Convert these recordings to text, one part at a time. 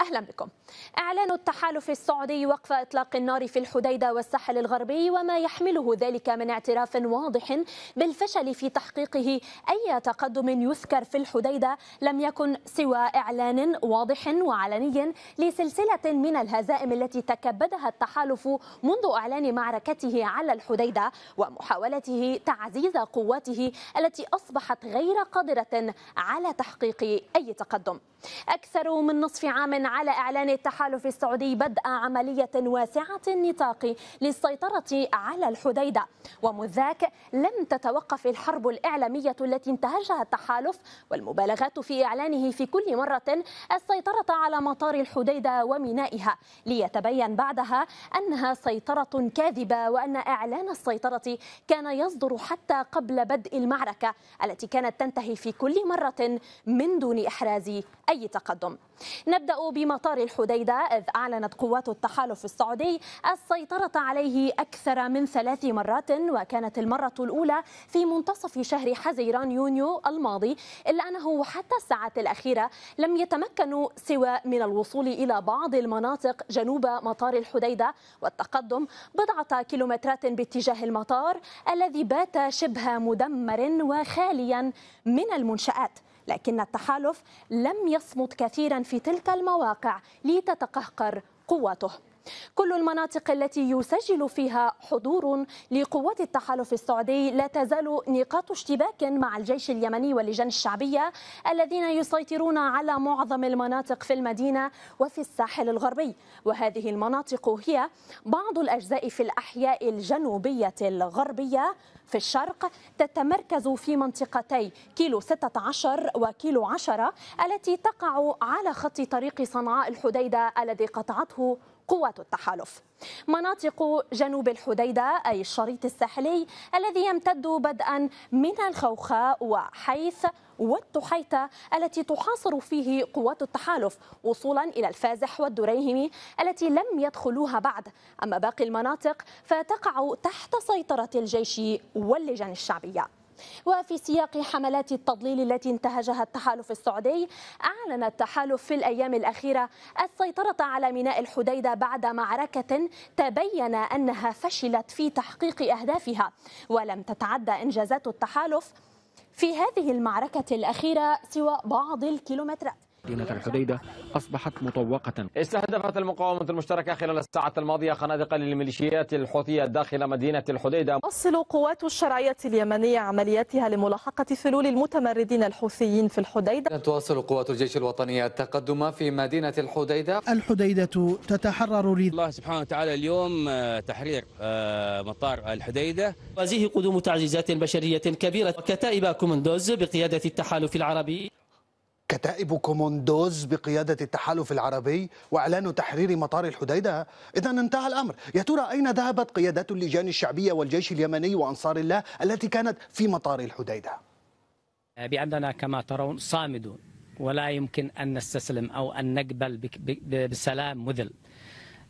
أهلا بكم إعلان التحالف السعودي وقف إطلاق النار في الحديدة والساحل الغربي وما يحمله ذلك من اعتراف واضح بالفشل في تحقيقه أي تقدم يذكر في الحديدة لم يكن سوى إعلان واضح وعلني لسلسلة من الهزائم التي تكبدها التحالف منذ إعلان معركته على الحديدة ومحاولته تعزيز قواته التي أصبحت غير قادرة على تحقيق أي تقدم أكثر من نصف عام على إعلان التحالف السعودي بدء عملية واسعة النطاق للسيطرة على الحديدة ومذ ذاك لم تتوقف الحرب الإعلامية التي انتهجها التحالف والمبالغات في إعلانه في كل مرة السيطرة على مطار الحديدة ومينائها ليتبين بعدها أنها سيطرة كاذبة وأن إعلان السيطرة كان يصدر حتى قبل بدء المعركة التي كانت تنتهي في كل مرة من دون إحراز أي تقدم نبدأ بمطار الحديدة إذ أعلنت قوات التحالف السعودي السيطرة عليه أكثر من ثلاث مرات وكانت المرة الأولى في منتصف شهر حزيران يونيو الماضي إلا أنه حتى الساعات الأخيرة لم يتمكنوا سوى من الوصول إلى بعض المناطق جنوب مطار الحديدة والتقدم بضعة كيلومترات باتجاه المطار الذي بات شبه مدمر وخاليا من المنشآت لكن التحالف لم يصمد كثيرا في تلك المواقع لتتقهقر قوته كل المناطق التي يسجل فيها حضور لقوات التحالف السعودي لا تزال نقاط اشتباك مع الجيش اليمني واللجان الشعبية الذين يسيطرون على معظم المناطق في المدينة وفي الساحل الغربي وهذه المناطق هي بعض الأجزاء في الأحياء الجنوبية الغربية في الشرق تتمركز في منطقتي كيلو 16 وكيلو 10 التي تقع على خط طريق صنعاء الحديدة الذي قطعته قوات التحالف مناطق جنوب الحديدة أي الشريط الساحلي الذي يمتد بدءا من الخوخاء وحيث والتحيتة التي تحاصر فيه قوات التحالف وصولا إلى الفازح والدريهمي التي لم يدخلوها بعد أما باقي المناطق فتقع تحت سيطرة الجيش واللجان الشعبية وفي سياق حملات التضليل التي انتهجها التحالف السعودي أعلن التحالف في الأيام الأخيرة السيطرة على ميناء الحديدة بعد معركة تبين أنها فشلت في تحقيق أهدافها ولم تتعدى إنجازات التحالف في هذه المعركة الأخيرة سوى بعض الكيلومترات مدينة الحديدة أصبحت مطوقة استهدفت المقاومة المشتركة خلال الساعة الماضية خنادق للميليشيات الحوثية داخل مدينة الحديدة تصل قوات الشرعية اليمنية عملياتها لملاحقة فلول المتمردين الحوثيين في الحديدة تواصل قوات الجيش الوطني التقدم في مدينة الحديدة الحديدة تتحرر لي الله سبحانه وتعالى اليوم آه، تحرير آه، مطار الحديدة وزيه قدوم تعزيزات بشرية كبيرة وكتائب كومندوز بقيادة التحالف العربي كتائب كوموندوز بقيادة التحالف العربي وإعلان تحرير مطار الحديدة إذا انتهى الأمر يا ترى أين ذهبت قيادات اللجان الشعبية والجيش اليمني وأنصار الله التي كانت في مطار الحديدة بأننا كما ترون صامدون ولا يمكن أن نستسلم أو أن نقبل بسلام مذل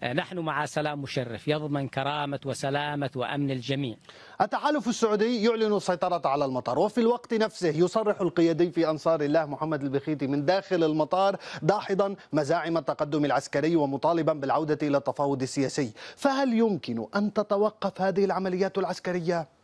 آه، نحن مع سلام مشرف يضمن كرامة وسلامة وأمن الجميع التحالف السعودي يعلن السيطرة على المطار وفي الوقت نفسه يصرح القيادي في أنصار الله محمد البخيتي من داخل المطار داحضا مزاعم التقدم العسكري ومطالبا بالعودة إلى التفاوض السياسي فهل يمكن أن تتوقف هذه العمليات العسكرية؟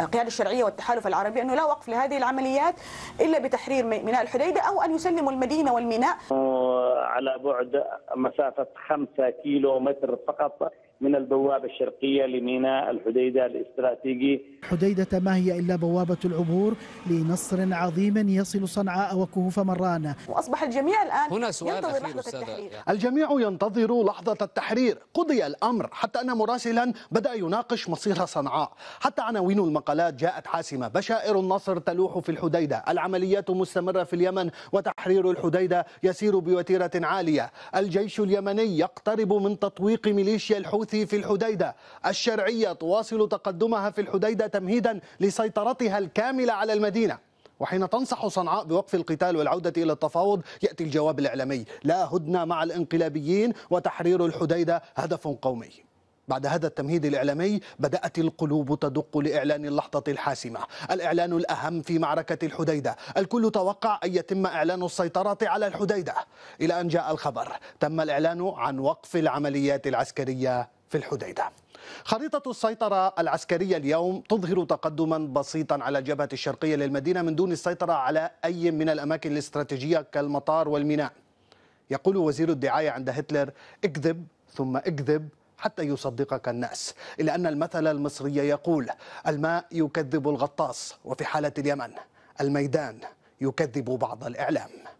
القيادة الشرعية والتحالف العربي أنه لا وقف لهذه العمليات إلا بتحرير ميناء الحديدة أو أن يسلموا المدينة والميناء أه، على بعد مسافة خمسة كيلو متر فقط من البوابة الشرقية لميناء الحديدة الاستراتيجي حديدة ما هي إلا بوابة العبور لنصر عظيم يصل صنعاء وكهوف مران وأصبح الجميع الآن هنا سؤال ينتظر أخير لحظة التحرير الجميع ينتظر لحظة التحرير قضي الأمر حتى أن مراسلا بدأ يناقش مصير صنعاء حتى عناوين المقالات جاءت حاسمة بشائر النصر تلوح في الحديدة العمليات مستمرة في اليمن وتحرير الحديدة يسير بوتيرة عالية الجيش اليمني يقترب من تطويق ميليشيا الحوثي الحوثي في الحديدة الشرعية تواصل تقدمها في الحديدة تمهيدا لسيطرتها الكاملة على المدينة وحين تنصح صنعاء بوقف القتال والعودة إلى التفاوض يأتي الجواب الإعلامي لا هدنة مع الانقلابيين وتحرير الحديدة هدف قومي بعد هذا التمهيد الإعلامي بدأت القلوب تدق لإعلان اللحظة الحاسمة الإعلان الأهم في معركة الحديدة الكل توقع أن يتم إعلان السيطرة على الحديدة إلى أن جاء الخبر تم الإعلان عن وقف العمليات العسكرية في الحديده. خريطة السيطرة العسكرية اليوم تظهر تقدما بسيطا على الجبهة الشرقية للمدينة من دون السيطرة على أي من الأماكن الاستراتيجية كالمطار والميناء يقول وزير الدعاية عند هتلر اكذب ثم اكذب حتى يصدقك الناس إلا أن المثل المصري يقول الماء يكذب الغطاس وفي حالة اليمن الميدان يكذب بعض الإعلام